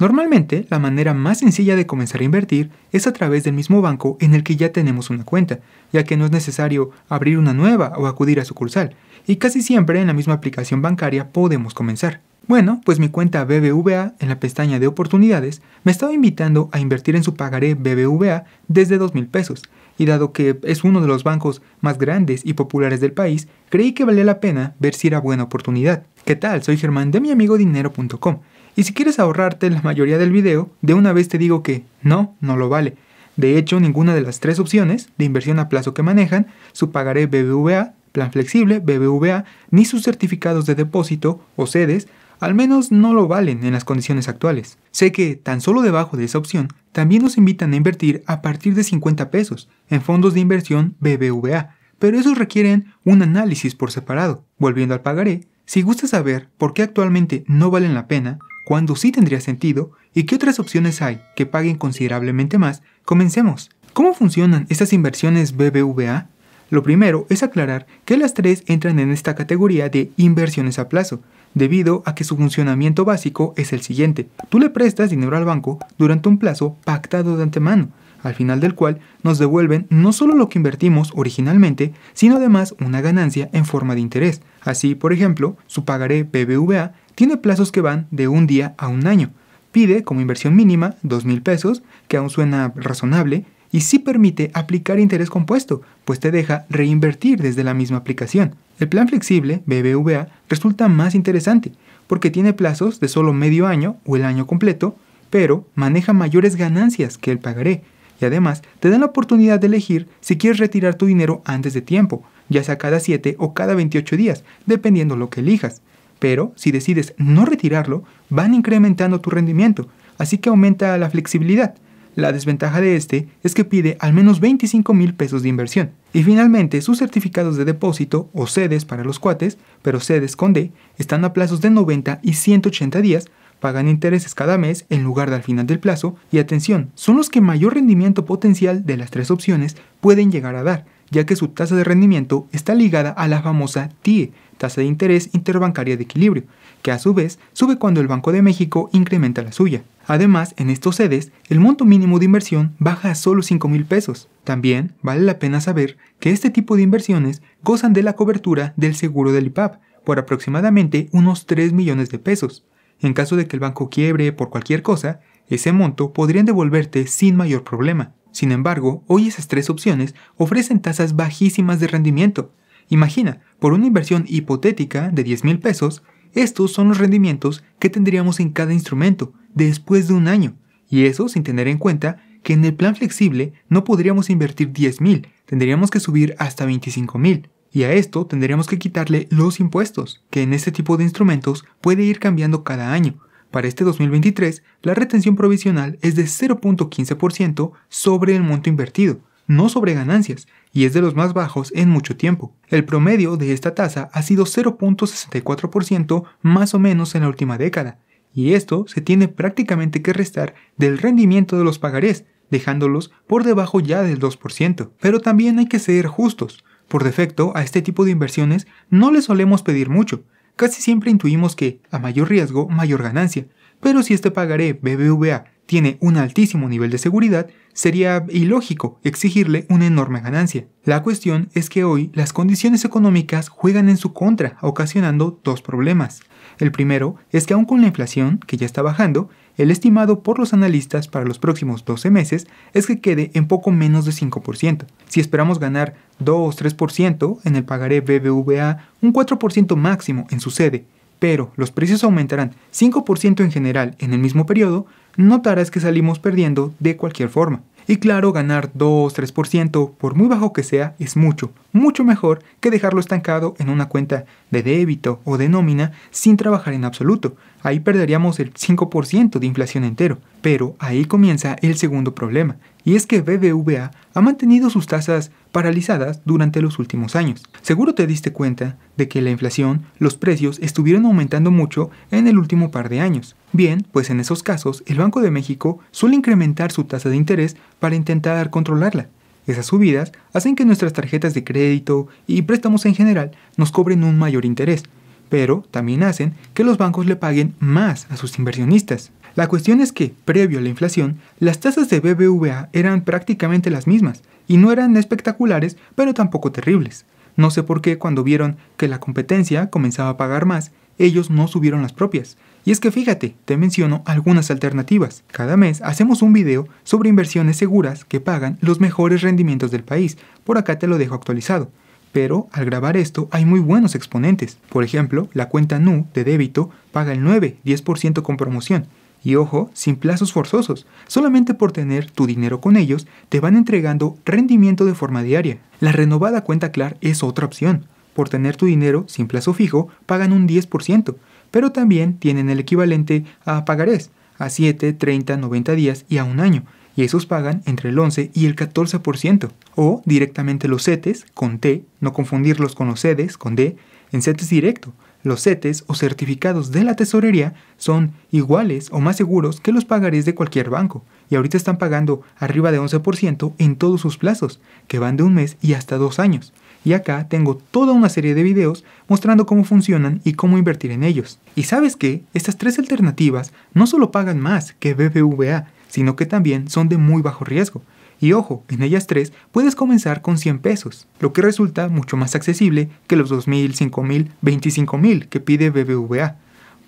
Normalmente, la manera más sencilla de comenzar a invertir es a través del mismo banco en el que ya tenemos una cuenta, ya que no es necesario abrir una nueva o acudir a sucursal, y casi siempre en la misma aplicación bancaria podemos comenzar. Bueno, pues mi cuenta BBVA en la pestaña de oportunidades me estaba invitando a invertir en su pagaré BBVA desde $2,000 pesos, y dado que es uno de los bancos más grandes y populares del país, creí que valía la pena ver si era buena oportunidad. ¿Qué tal? Soy Germán de mi Dinero.com. Y si quieres ahorrarte la mayoría del video, de una vez te digo que no, no lo vale. De hecho, ninguna de las tres opciones de inversión a plazo que manejan, su pagaré BBVA, plan flexible, BBVA, ni sus certificados de depósito o sedes, al menos no lo valen en las condiciones actuales. Sé que tan solo debajo de esa opción también nos invitan a invertir a partir de 50 pesos en fondos de inversión BBVA, pero esos requieren un análisis por separado. Volviendo al pagaré, si gustas saber por qué actualmente no valen la pena, cuando sí tendría sentido y qué otras opciones hay que paguen considerablemente más, comencemos. ¿Cómo funcionan estas inversiones BBVA? Lo primero es aclarar que las tres entran en esta categoría de inversiones a plazo, debido a que su funcionamiento básico es el siguiente. Tú le prestas dinero al banco durante un plazo pactado de antemano, al final del cual nos devuelven no solo lo que invertimos originalmente, sino además una ganancia en forma de interés. Así, por ejemplo, su pagaré BBVA tiene plazos que van de un día a un año. Pide como inversión mínima $2,000, pesos, que aún suena razonable, y sí permite aplicar interés compuesto, pues te deja reinvertir desde la misma aplicación. El plan flexible BBVA resulta más interesante, porque tiene plazos de solo medio año o el año completo, pero maneja mayores ganancias que el pagaré, y además te dan la oportunidad de elegir si quieres retirar tu dinero antes de tiempo, ya sea cada 7 o cada 28 días, dependiendo lo que elijas pero si decides no retirarlo, van incrementando tu rendimiento, así que aumenta la flexibilidad. La desventaja de este es que pide al menos 25 mil pesos de inversión. Y finalmente, sus certificados de depósito o sedes para los cuates, pero sedes con D, están a plazos de 90 y 180 días, pagan intereses cada mes en lugar del final del plazo, y atención, son los que mayor rendimiento potencial de las tres opciones pueden llegar a dar, ya que su tasa de rendimiento está ligada a la famosa TIE, tasa de interés interbancaria de equilibrio, que a su vez sube cuando el Banco de México incrementa la suya. Además, en estos sedes, el monto mínimo de inversión baja a solo 5 mil pesos. También vale la pena saber que este tipo de inversiones gozan de la cobertura del seguro del IPAP por aproximadamente unos 3 millones de pesos. En caso de que el banco quiebre por cualquier cosa, ese monto podrían devolverte sin mayor problema. Sin embargo hoy esas tres opciones ofrecen tasas bajísimas de rendimiento, Imagina, por una inversión hipotética de 10 mil pesos, estos son los rendimientos que tendríamos en cada instrumento después de un año, y eso sin tener en cuenta que en el plan flexible no podríamos invertir 10 mil, tendríamos que subir hasta 25 mil. Y a esto tendríamos que quitarle los impuestos, que en este tipo de instrumentos puede ir cambiando cada año. Para este 2023, la retención provisional es de 0.15% sobre el monto invertido, no sobre ganancias, y es de los más bajos en mucho tiempo. El promedio de esta tasa ha sido 0.64% más o menos en la última década, y esto se tiene prácticamente que restar del rendimiento de los pagarés, dejándolos por debajo ya del 2%. Pero también hay que ser justos. Por defecto, a este tipo de inversiones no le solemos pedir mucho. Casi siempre intuimos que, a mayor riesgo, mayor ganancia. Pero si este pagaré BBVA tiene un altísimo nivel de seguridad, sería ilógico exigirle una enorme ganancia. La cuestión es que hoy las condiciones económicas juegan en su contra, ocasionando dos problemas. El primero es que aun con la inflación, que ya está bajando, el estimado por los analistas para los próximos 12 meses es que quede en poco menos de 5%. Si esperamos ganar 2-3%, en el pagaré BBVA un 4% máximo en su sede, pero los precios aumentarán 5% en general en el mismo periodo, notarás que salimos perdiendo de cualquier forma. Y claro, ganar 2-3%, por muy bajo que sea, es mucho, mucho mejor que dejarlo estancado en una cuenta de débito o de nómina sin trabajar en absoluto. Ahí perderíamos el 5% de inflación entero. Pero ahí comienza el segundo problema, y es que BBVA ha mantenido sus tasas paralizadas durante los últimos años. Seguro te diste cuenta de que la inflación, los precios estuvieron aumentando mucho en el último par de años. Bien, pues en esos casos el Banco de México suele incrementar su tasa de interés para intentar controlarla. Esas subidas hacen que nuestras tarjetas de crédito y préstamos en general nos cobren un mayor interés, pero también hacen que los bancos le paguen más a sus inversionistas. La cuestión es que, previo a la inflación, las tasas de BBVA eran prácticamente las mismas, y no eran espectaculares, pero tampoco terribles. No sé por qué cuando vieron que la competencia comenzaba a pagar más, ellos no subieron las propias, y es que fíjate, te menciono algunas alternativas. Cada mes hacemos un video sobre inversiones seguras que pagan los mejores rendimientos del país. Por acá te lo dejo actualizado. Pero al grabar esto hay muy buenos exponentes. Por ejemplo, la cuenta NU de débito paga el 9-10% con promoción. Y ojo, sin plazos forzosos, solamente por tener tu dinero con ellos te van entregando rendimiento de forma diaria. La renovada cuenta CLAR es otra opción. Por tener tu dinero sin plazo fijo pagan un 10%, pero también tienen el equivalente a pagarés, a 7, 30, 90 días y a un año, y esos pagan entre el 11 y el 14%, o directamente los CETES con T, no confundirlos con los CEDES con D, en CETES directo. Los CETES o certificados de la tesorería son iguales o más seguros que los pagarés de cualquier banco, y ahorita están pagando arriba de 11% en todos sus plazos, que van de un mes y hasta dos años. Y acá tengo toda una serie de videos mostrando cómo funcionan y cómo invertir en ellos. Y sabes que estas tres alternativas no solo pagan más que BBVA, sino que también son de muy bajo riesgo. Y ojo, en ellas tres puedes comenzar con 100 pesos, lo que resulta mucho más accesible que los 2.000, 5.000, 25.000 que pide BBVA.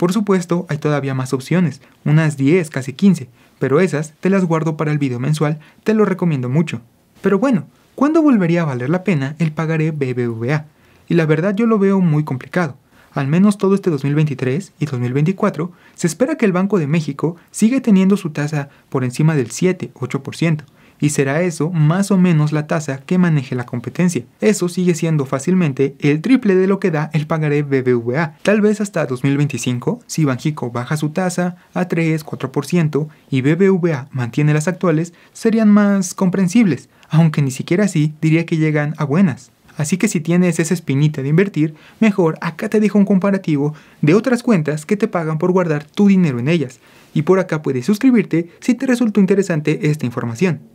Por supuesto, hay todavía más opciones, unas 10, casi 15, pero esas te las guardo para el video mensual, te lo recomiendo mucho. Pero bueno, ¿cuándo volvería a valer la pena el pagaré BBVA? Y la verdad yo lo veo muy complicado. Al menos todo este 2023 y 2024, se espera que el Banco de México siga teniendo su tasa por encima del 7-8%, y será eso más o menos la tasa que maneje la competencia. Eso sigue siendo fácilmente el triple de lo que da el pagaré BBVA. Tal vez hasta 2025, si Banjico baja su tasa a 3-4% y BBVA mantiene las actuales, serían más comprensibles, aunque ni siquiera así diría que llegan a buenas. Así que si tienes esa espinita de invertir, mejor acá te dejo un comparativo de otras cuentas que te pagan por guardar tu dinero en ellas. Y por acá puedes suscribirte si te resultó interesante esta información.